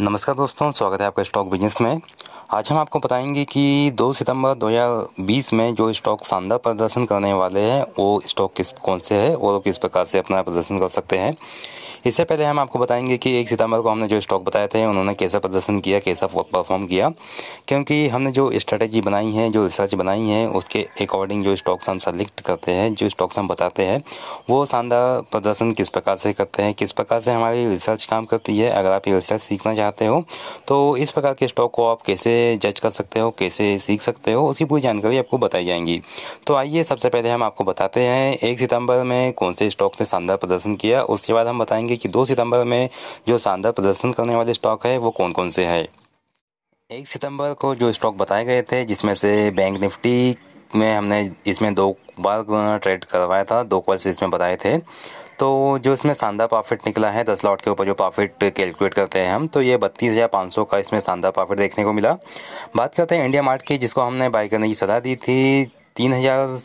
नमस्कार दोस्तों स्वागत है आपका स्टॉक बिजनेस में आज हम आपको बताएंगे कि 2 सितंबर 2020 में जो स्टॉक शानदार प्रदर्शन करने वाले हैं वो स्टॉक किस कौन से है और किस प्रकार से अपना प्रदर्शन कर सकते हैं इससे पहले हम आपको बताएंगे कि एक सितंबर को हमने जो स्टॉक बताए थे उन्होंने कैसा प्रदर्शन किया कैसा परफॉर्म किया क्योंकि हमने जो स्ट्रेटेजी बनाई है जो रिसर्च बनाई है उसके अकॉर्डिंग जो स्टॉक्स हम सेलेक्ट करते हैं जो स्टॉक्स हम बताते हैं वो शानदार प्रदर्शन किस प्रकार से करते हैं किस प्रकार से हमारी रिसर्च काम करती है अगर आप ये रिसर्च सीखना चाहते हो तो इस प्रकार के स्टॉक को आप कैसे जज कर सकते हो कैसे सीख सकते हो उसकी पूरी जानकारी आपको बताई जाएंगी तो आइए सबसे पहले हम आपको बताते हैं एक सितंबर में कौन से स्टॉक्स ने शानदार प्रदर्शन किया उसके बाद हम बताएंगे बताएंगे कि दो सितंबर में जो शानदार प्रदर्शन करने वाले स्टॉक है वो कौन कौन से है एक सितंबर को जो स्टॉक बताए गए थे जिसमें से बैंक निफ्टी में हमने इसमें दो बार ट्रेड करवाया था दो कॉल्स इसमें बताए थे तो जो इसमें शानदार प्रॉफिट निकला है दस लॉट के ऊपर जो प्रॉफिट कैलकुलेट करते हैं हम तो ये बत्तीस हज़ार पाँच सौ का इसमें शानदार प्रॉफिट देखने को मिला बात करते हैं इंडिया मार्ट की जिसको हमने बाई करने की सलाह दी थी तीन हज़ार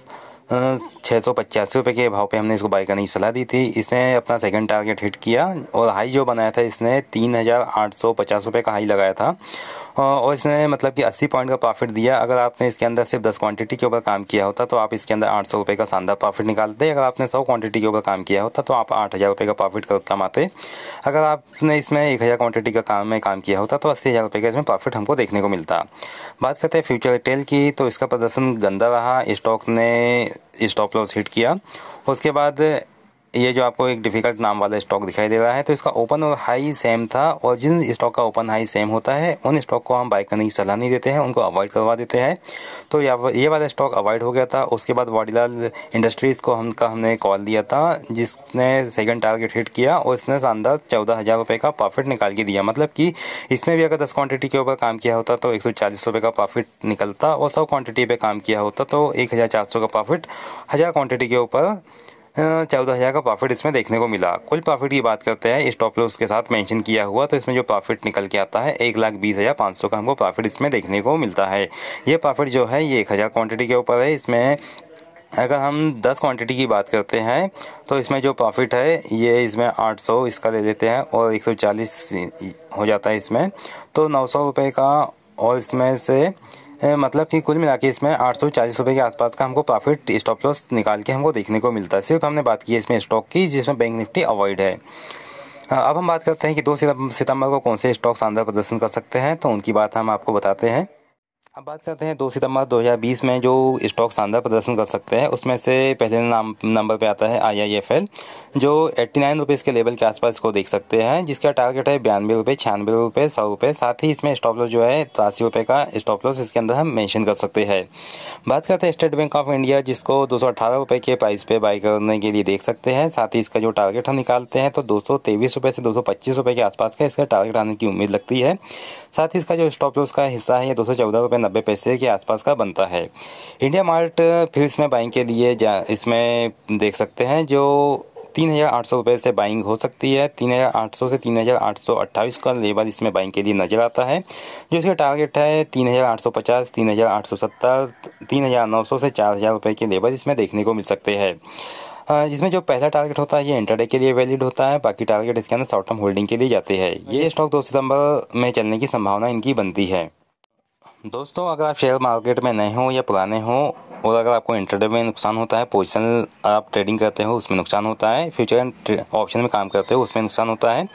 छः सौ पचासी रुपये के भाव पे हमने इसको बाई करने की सलाह दी थी इसने अपना सेकंड टारगेट हिट किया और हाई जो बनाया था इसने तीन हज़ार आठ सौ पचास रुपये का हाई लगाया था और इसने मतलब कि अस्सी पॉइंट का प्रॉफिट दिया अगर आपने इसके अंदर सिर्फ दस क्वांटिटी के ऊपर काम किया होता तो आप इसके अंदर आठ सौ रुपये का शानदार प्रॉफिट निकालते अगर आपने सौ क्वान्टिटी के ऊपर काम किया होता तो आप आठ हज़ार रुपये का प्रॉफिट कमाते अगर आपने इसमें एक हज़ार क्वांटिटी का काम में काम किया होता तो अस्सी हज़ार रुपये का इसमें प्रॉफिट हमको देखने को मिलता बात करते हैं फ्यूचर रिटेल की तो इसका प्रदर्शन गंदा रहा स्टॉक ने स्टॉप लॉस हिट किया उसके बाद ये जो आपको एक डिफ़िकल्ट नाम वाला स्टॉक दिखाई दे रहा है तो इसका ओपन और हाई सेम था और जिन स्टॉक का ओपन हाई सेम होता है उन स्टॉक को हम बाई करने की सलाह नहीं देते हैं उनको अवॉइड करवा देते हैं तो ये वाला स्टॉक अवॉइड हो गया था उसके बाद वाडीलाल इंडस्ट्रीज़ को हम का हमने कॉल दिया था जिसने सेकेंड टारगेट हिट किया और इसने शानदार चौदह हज़ार रुपये का प्रॉफिट निकाल के दिया मतलब कि इसमें भी अगर दस क्वान्टिटी के ऊपर काम किया होता तो एक सौ चालीस रुपये का प्रॉफिट निकलता और सौ क्वान्टिटी पर काम किया होता तो एक हज़ार चार सौ का प्रॉफिट हज़ार क्वान्टिटी के ऊपर चौदह हज़ार का प्रॉफिट इसमें देखने को मिला कुल प्रॉफिट की बात करते हैं स्टॉप लॉस के साथ मेंशन किया हुआ तो इसमें जो प्रॉफिट निकल के आता है एक लाख बीस हज़ार पाँच सौ का हमको प्रॉफिट इसमें देखने को मिलता है ये प्रॉफिट जो है ये एक हज़ार क्वान्टिटी के ऊपर है इसमें अगर हम दस क्वांटिटी की बात करते हैं तो इसमें जो प्रॉफिट है ये इसमें आठ सौ इसका ले लेते हैं और एक सौ चालीस हो जाता है इसमें तो नौ सौ रुपये का और इसमें से मतलब कि कुल मिला के इसमें आठ सौ चालीस रुपये के आसपास का हमको प्रॉफिट स्टॉप लॉस निकाल के हमको देखने को मिलता है सिर्फ हमने बात की है इसमें स्टॉक की जिसमें बैंक निफ्टी अवॉइड है हाँ, अब हम बात करते हैं कि दो सितंबर को कौन से स्टॉक शानदार प्रदर्शन कर सकते हैं तो उनकी बात हम आपको बताते हैं अब बात करते हैं दो सितंबर 2020 में जो स्टॉक शानदार प्रदर्शन कर सकते हैं उसमें से पहले नाम नंबर पे आता है आईआईएफएल जो एट्टी नाइन रुपीज़ के लेवल के आसपास इसको देख सकते हैं जिसका टारगेट है बयानवे रुपये छियानवे रुपये सौ रुपये साथ ही इसमें स्टॉप लॉस जो है तिरासी रुपये का स्टॉप लॉस इसके अंदर हम मैंशन कर सकते हैं बात करते हैं स्टेट बैंक ऑफ इंडिया जिसको दो रुपये के प्राइस पर बाई करने के लिए देख सकते हैं साथ ही इसका जो टारगेट हम निकालते हैं तो दो रुपये से दो रुपये के आसपास का इसका टारगेट आने की उम्मीद लगती है साथ ही इसका जो स्टॉप लॉस का हिस्सा है ये दो सौ नब्बे पैसे के आसपास का बनता है इंडिया मार्ट फिर इसमें बाइंग के लिए इसमें देख सकते हैं जो तीन हज़ार आठ सौ रुपये से बाइंग हो सकती है तीन हज़ार आठ सौ से तीन हज़ार आठ सौ अट्ठाईस का लेवल इसमें बाइंग के लिए नज़र आता है जो इसका टारगेट है तीन हज़ार आठ सौ पचास तीन हज़ार आठ सौ सत्तर तीन हज़ार नौ सौ से चार हज़ार रुपये के लेवल इसमें देखने को मिल सकते हैं जिसमें जो पहला टारगेट होता है ये इंटरडे के लिए वैलिड होता है बाकी टारगेट इसके अंदर शॉर्ट टर्म होल्डिंग के लिए जाते हैं ये स्टॉक दो सितंबर में चलने की संभावना इनकी बनती है दोस्तों अगर आप शेयर मार्केट में नए हो या पुराने हो और अगर आपको इंटरडे में नुकसान होता है पोजिशन आप ट्रेडिंग करते हो उसमें नुकसान होता है फ्यूचर एंड ऑप्शन में काम करते हो उसमें नुकसान होता है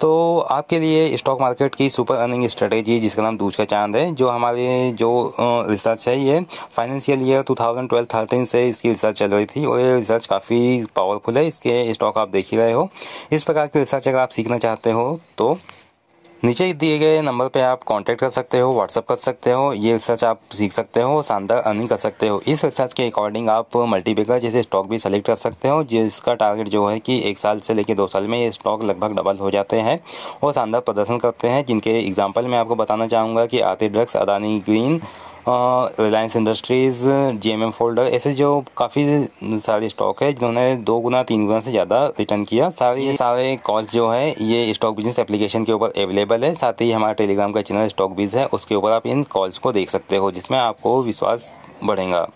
तो आपके लिए स्टॉक मार्केट की सुपर अर्निंग स्ट्रेटेजी जिसका नाम दूज का चांद है जो हमारे जो रिसर्च है ये financial year two thousand twelve thirteen से इसकी रिसर्च चल रही थी और ये रिसर्च काफ़ी पावरफुल है इसके स्टॉक आप देख ही रहे हो इस प्रकार की रिसर्च अगर आप सीखना चाहते हो तो नीचे दिए गए नंबर पे आप कांटेक्ट कर सकते हो व्हाट्सअप कर सकते हो ये रिसर्च आप सीख सकते हो शानदार अर्निंग कर सकते हो इस रिसर्च के अकॉर्डिंग आप मल्टीपेकर जैसे स्टॉक भी सेलेक्ट कर सकते हो जिसका टारगेट जो है कि एक साल से लेकर दो साल में ये स्टॉक लगभग डबल हो जाते हैं और शानदार प्रदर्शन करते हैं जिनके एग्जाम्पल मैं आपको बताना चाहूँगा कि आते drugs Adani green Reliance industries G M M Pfaudler ऐसे जो काफ़ी सारे स्टॉक है जिन्होंने दो गुना तीन गुना से ज़्यादा रिटर्न किया सारे ये सारे कॉल्स जो है ये स्टॉक बिजनेस एप्लीकेशन के ऊपर अवेलेबल है साथ ही हमारा टेलीग्राम का चैनल स्टॉक बिज है उसके ऊपर आप इन कॉल्स को देख सकते हो जिसमें आपको विश्वास बढ़ेगा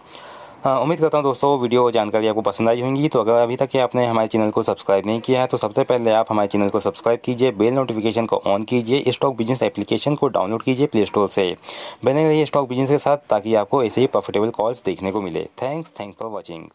हाँ, उम्मीद करता हूँ दोस्तों वीडियो जानकारी आपको पसंद आई होंगी तो अगर अभी तक आपने हमारे चैनल को सब्सक्राइब नहीं किया है तो सबसे पहले आप हमारे चैनल को सब्सक्राइब कीजिए बेल नोटिफिकेशन को ऑन कीजिए स्टॉक बिजनेस एप्लीकेशन को डाउनलोड कीजिए प्ले स्टोर से बने रहिए स्टॉक बिजनेस के साथ ताकि आपको ऐसे ही प्रॉफिटेबल कॉल्स देखने को मिले थैंक्स थैंक्स फॉर वॉचिंग